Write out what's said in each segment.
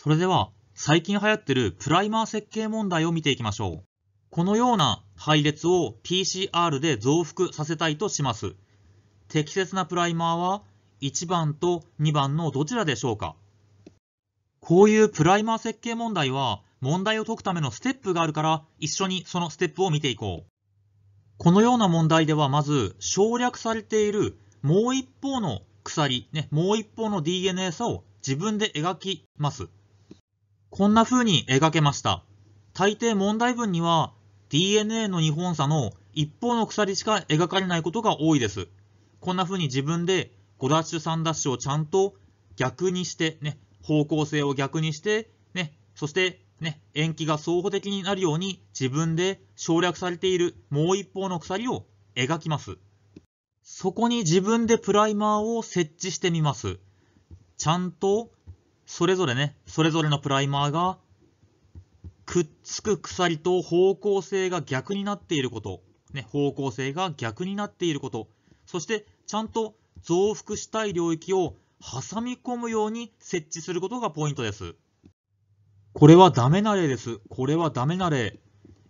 それでは、最近流行ってるプライマー設計問題を見ていきましょう。このような配列を PCR で増幅させたいとします。適切なプライマーは1番と2番のどちらでしょうかこういうプライマー設計問題は問題を解くためのステップがあるから一緒にそのステップを見ていこう。このような問題ではまず省略されているもう一方の鎖、ね、もう一方の DNS を自分で描きます。こんな風に描けました。大抵問題文には DNA の2本差の一方の鎖しか描かれないことが多いです。こんな風に自分で5ダッシュ3ダッシュをちゃんと逆にして、ね、方向性を逆にして、ね、そしてね、延期が相互的になるように自分で省略されているもう一方の鎖を描きます。そこに自分でプライマーを設置してみます。ちゃんとそれぞれね、それぞれのプライマーが、くっつく鎖と方向性が逆になっていること、ね、方向性が逆になっていること、そしてちゃんと増幅したい領域を挟み込むように設置することがポイントです。これはダメな例です。これはダメな例。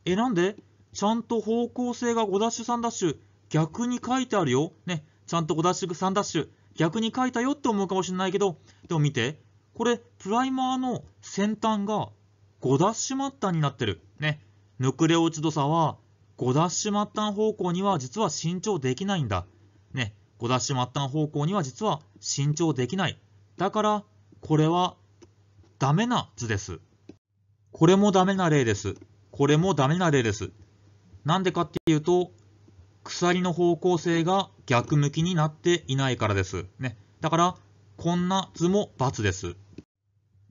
え、なんでちゃんと方向性が5ダッシュ3ダッシュ逆に書いてあるよ。ね、ちゃんと5ダッシュ3ダッシュ逆に書いたよって思うかもしれないけど、でも見て、これ、プライマーの先端が5ダッシュ末端になってる。ね。ヌクレオチド差は5ダッシュ末端方向には実は伸長できないんだ。ね。5ダッシュ末端方向には実は伸長できない。だから、これはダメな図です。これもダメな例です。これもダメな例です。なんでかっていうと、鎖の方向性が逆向きになっていないからです。ね。だから、こんな図も×です。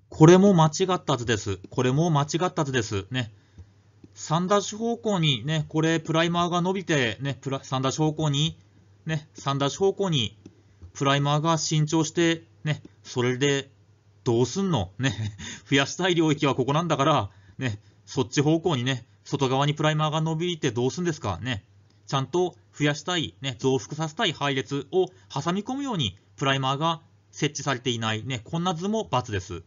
これも間違った図です。これも間違った図です。ね。3ダッシュ方向にね、これプライマーが伸びて、ね、プラ3ダッシュ方向に、ね、3ダッシュ方向にプライマーが伸長して、ね、それでどうすんのね、増やしたい領域はここなんだから、ね、そっち方向にね、外側にプライマーが伸びてどうすんですかね。ちゃんと増やしたい、ね、増幅させたい配列を挟み込むようにプライマーが設置されていない、ね、こんな図も×です。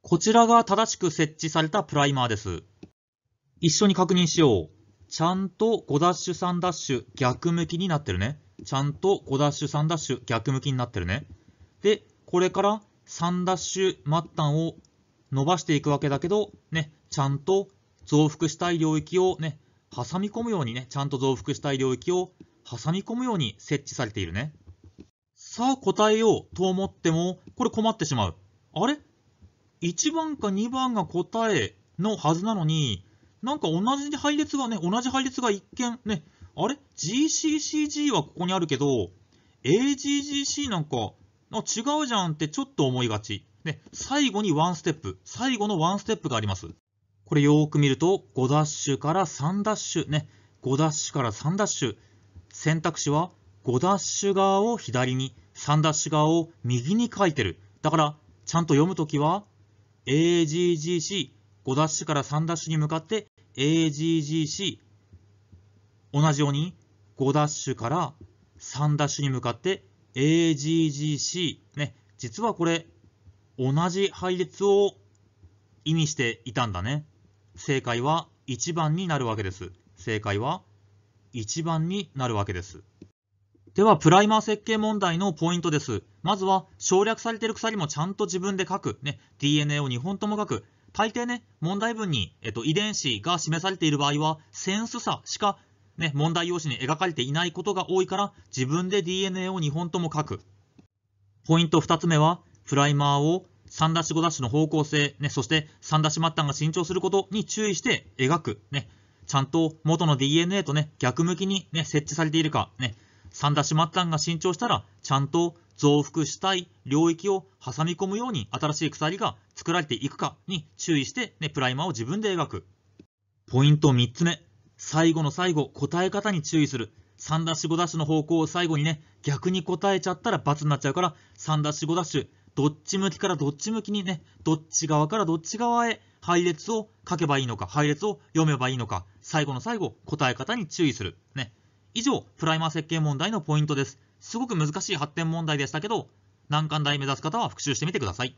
こちらが正しく設置されたプライマーです。一緒に確認しよう。ちゃんと5ダッシュ3ダッシュ逆向きになってるね。ちゃんと5ダッシュ3ダッシュ逆向きになってるね。で、これから3ダッシュ末端を伸ばしていくわけだけど、ね、ちゃんと増幅したい領域をね、挟み込むようにね、ちゃんと増幅したい領域を挟み込むように設置されているね。さあ答えようと思っても、これ困ってしまう。あれ ?1 番か2番が答えのはずなのに、なんか同じ配列がね、同じ配列が一見ね、あれ ?GCCG はここにあるけど、AGGC なんか、違うじゃんってちょっと思いがち。ね、最後にワンステップ、最後のワンステップがあります。これよーく見ると、5ダッシュから3ダッシュ、ね、5ダッシュから3ダッシュ。選択肢は、5ダッシュ側を左に、3ダッシュ側を右に書いてる。だから、ちゃんと読むときは、AGGC、5ダッシュから3ダッシュに向かって AGGC。同じように、5ダッシュから3ダッシュに向かって AGGC。ね、実はこれ、同じ配列を意味していたんだね。正解は1番になるわけです。正解は1番になるわけです。では、プライマー設計問題のポイントです。まずは、省略されている鎖もちゃんと自分で書く。ね、DNA を2本とも書く。大抵ね、問題文に、えっと、遺伝子が示されている場合は、センス差しか、ね、問題用紙に描かれていないことが多いから、自分で DNA を2本とも書く。ポイント2つ目は、プライマーを 3-5' の方向性、ね、そして 3' 末端が伸長することに注意して描く。ね、ちゃんと元の DNA とね、逆向きにね、設置されているか、ね、三田市末端が伸長したら、ちゃんと増幅したい領域を挟み込むように新しい鎖が作られていくかに注意して、ね、プライマーを自分で描く。ポイント3つ目。最後の最後、答え方に注意する。3ダッシュ5ダッシュの方向を最後にね、逆に答えちゃったら×になっちゃうから、3ダッシュ5ダッシュ、どっち向きからどっち向きにね、どっち側からどっち側へ配列を書けばいいのか、配列を読めばいいのか、最後の最後、答え方に注意する。ね。以上、プライマー設計問題のポイントです。すごく難しい発展問題でしたけど、難関大目指す方は復習してみてください。